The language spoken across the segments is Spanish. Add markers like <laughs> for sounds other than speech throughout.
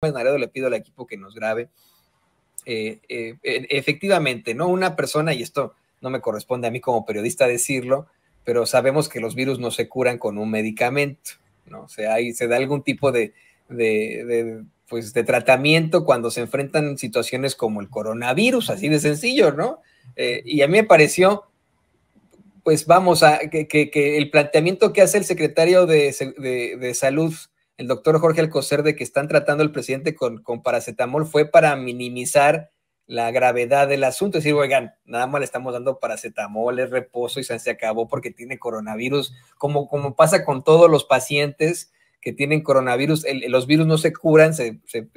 Pues, le pido al equipo que nos grabe. Eh, eh, efectivamente, ¿no? Una persona, y esto no me corresponde a mí como periodista decirlo, pero sabemos que los virus no se curan con un medicamento, ¿no? O sea, ahí se da algún tipo de, pues, de tratamiento cuando se enfrentan situaciones como el coronavirus, así de sencillo, ¿no? Eh, y a mí me pareció, pues vamos, a que, el planteamiento que hace el secretario de Salud el doctor Jorge Alcocer de que están tratando al presidente con, paracetamol fue para minimizar la gravedad del asunto, es decir, oigan, nada más le estamos dando paracetamol, es reposo y se acabó porque tiene coronavirus, como, como pasa con todos los pacientes que tienen coronavirus, los virus no se curan, se, se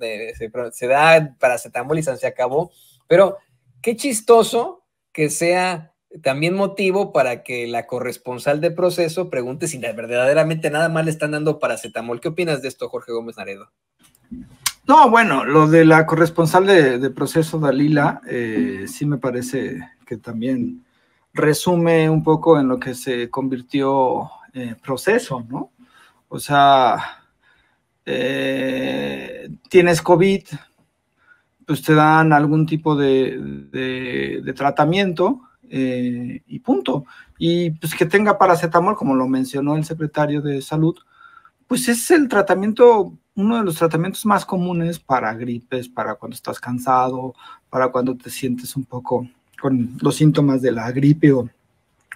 eh, da paracetamol y se acabó, pero qué chistoso que sea también motivo para que la corresponsal de proceso pregunte si verdaderamente nada más le están dando paracetamol. ¿Qué opinas de esto, Jorge Gómez Naredo? No, bueno, lo de la corresponsal de, proceso Dalila, eh, sí me parece que también resume un poco en lo que se convirtió en eh, proceso, ¿no? O sea, eh, tienes COVID, pues te dan algún tipo de, de tratamiento, eh, y punto. Y pues que tenga paracetamol, como lo mencionó el secretario de salud, pues es el tratamiento, uno de los tratamientos más comunes para gripes, para cuando estás cansado, para cuando te sientes un poco con los síntomas de la gripe o,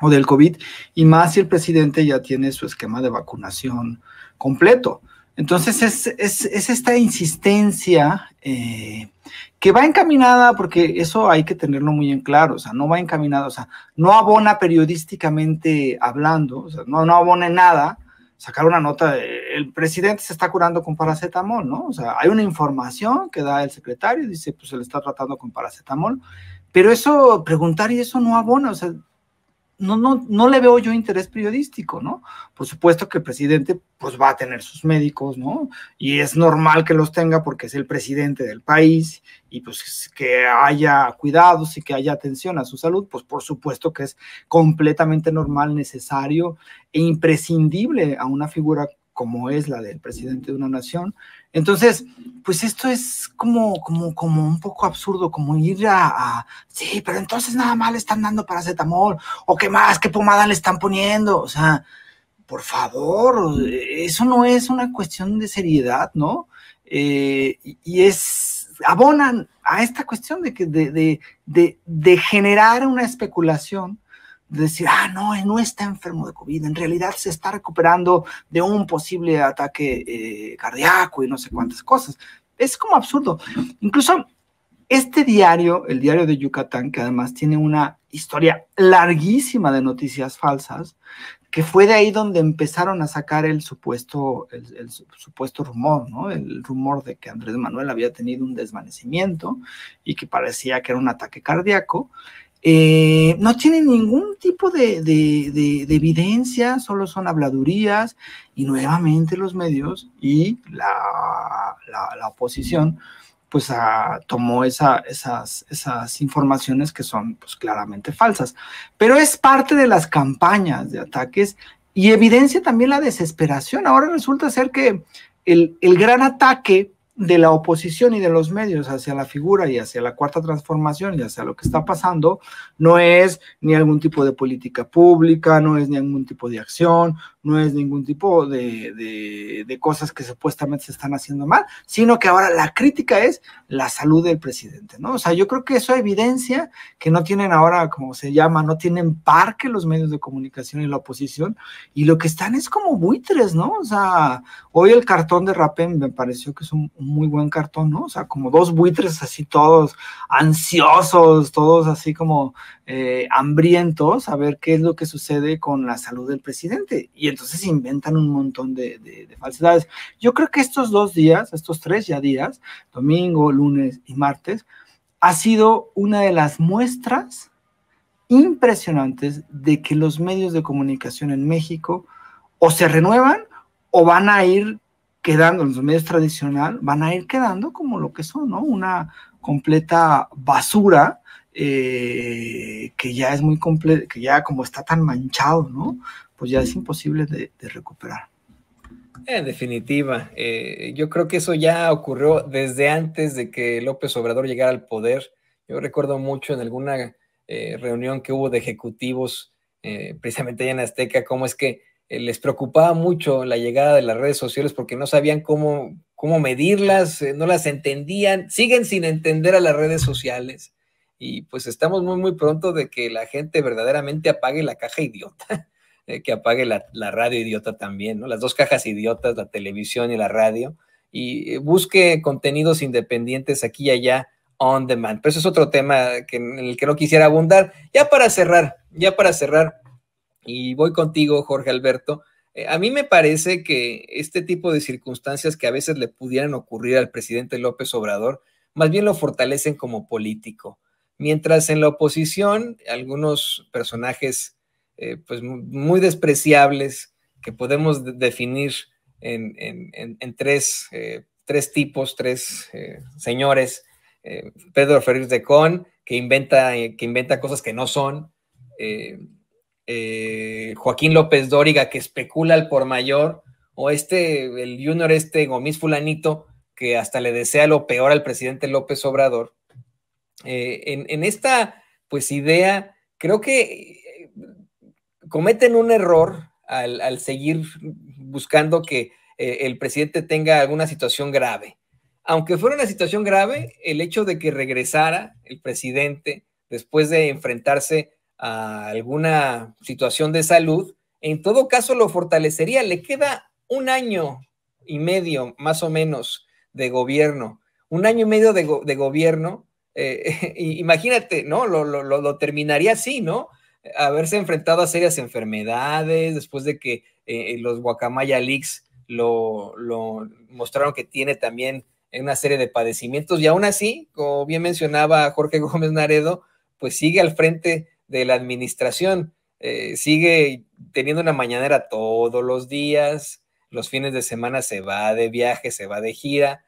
o del COVID, y más si el presidente ya tiene su esquema de vacunación completo. Entonces es, esta insistencia eh, que va encaminada, porque eso hay que tenerlo muy en claro, o sea, no va encaminada, o sea, no abona periodísticamente hablando, o sea, no, no abona nada sacar una nota, el presidente se está curando con paracetamol, ¿no? O sea, hay una información que da el secretario, dice, pues se le está tratando con paracetamol, pero eso, preguntar y eso no abona, o sea, no, no, no le veo yo interés periodístico, ¿no? Por supuesto que el presidente pues va a tener sus médicos, ¿no? Y es normal que los tenga porque es el presidente del país y pues que haya cuidados y que haya atención a su salud, pues por supuesto que es completamente normal, necesario e imprescindible a una figura como es la del presidente de una nación. Entonces, pues esto es como, como, como un poco absurdo, como ir a, sí, pero entonces nada más le están dando paracetamol, o qué más, qué pomada le están poniendo, o sea, por favor, eso no es una cuestión de seriedad, ¿no? Eh, y es, abonan a esta cuestión de, que, de, de, de, generar una especulación de decir, ah, no, no está enfermo de COVID, en realidad se está recuperando de un posible ataque eh, cardíaco y no sé cuántas cosas es como absurdo. Incluso este diario, el diario de Yucatán, que además tiene una historia larguísima de noticias falsas, que fue de ahí donde empezaron a sacar el supuesto, el, supuesto rumor, ¿no? El rumor de que Andrés Manuel había tenido un desvanecimiento y que parecía que era un ataque cardíaco. Eh, no tiene ningún tipo de, evidencia, solo son habladurías y nuevamente los medios y la la, oposición, pues ah, tomó esas, esas, informaciones que son pues, claramente falsas. Pero es parte de las campañas de ataques y evidencia también la desesperación. Ahora resulta ser que el, el gran ataque de la oposición y de los medios hacia la figura y hacia la cuarta transformación y hacia lo que está pasando, no es ni algún tipo de política pública, no es ni algún tipo de acción, no es ningún tipo de, cosas que supuestamente se están haciendo mal, sino que ahora la crítica es la salud del presidente, ¿no? O sea, yo creo que eso evidencia que no tienen ahora, como se llama, no tienen parque los medios de comunicación y la oposición, y lo que están es como buitres, ¿no? O sea, hoy el cartón de Rapen me pareció que es un muy buen cartón, ¿no? O sea, como dos buitres así todos ansiosos, todos así como eh, hambrientos a ver qué es lo que sucede con la salud del presidente. Y entonces inventan un montón de, falsedades. Yo creo que estos dos días, estos tres ya días, domingo, lunes y martes, ha sido una de las muestras impresionantes de que los medios de comunicación en México o se renuevan o van a ir quedando, los medios tradicionales van a ir quedando como lo que son, ¿no? Una completa basura eh, que ya es muy completa, que ya como está tan manchado, ¿no? pues ya es imposible de, recuperar. En definitiva, eh, yo creo que eso ya ocurrió desde antes de que López Obrador llegara al poder. Yo recuerdo mucho en alguna eh, reunión que hubo de ejecutivos, eh, precisamente allá en Azteca, cómo es que les preocupaba mucho la llegada de las redes sociales porque no sabían cómo, cómo medirlas, no las entendían, siguen sin entender a las redes sociales. Y pues estamos muy, muy pronto de que la gente verdaderamente apague la caja idiota eh, que apague la, radio idiota también, ¿no? Las dos cajas idiotas, la televisión y la radio, y eh, busque contenidos independientes aquí y allá on demand. Pero eso es otro tema que, en el que no quisiera abundar. Ya para cerrar, ya para cerrar, y voy contigo, Jorge Alberto. Eh, a mí me parece que este tipo de circunstancias que a veces le pudieran ocurrir al presidente López Obrador, más bien lo fortalecen como político. Mientras en la oposición, algunos personajes eh, pues muy despreciables que podemos definir en, eh, tres, tipos, tres eh, señores. Pedro Ferriz de Con, que inventa, que inventa cosas que no son. Joaquín López Dóriga, que especula al por mayor. O este, el junior este, Gomis Fulanito, que hasta le desea lo peor al presidente López Obrador. en esta, pues, idea creo que cometen un error al, seguir buscando que eh, el presidente tenga alguna situación grave. Aunque fuera una situación grave, el hecho de que regresara el presidente después de enfrentarse a alguna situación de salud, en todo caso lo fortalecería. Le queda un año y medio más o menos de gobierno. Un año y medio de, gobierno. Eh, <laughs> imagínate, ¿no? lo terminaría así, ¿no? haberse enfrentado a serias enfermedades, después de que eh, los Guacamaya Leaks lo, mostraron que tiene también una serie de padecimientos y aún así, como bien mencionaba Jorge <laughs> Gómez Naredo, pues sigue al frente de la administración, eh, sigue teniendo una mañanera todos los días, los fines de semana se va de viaje, se va de gira,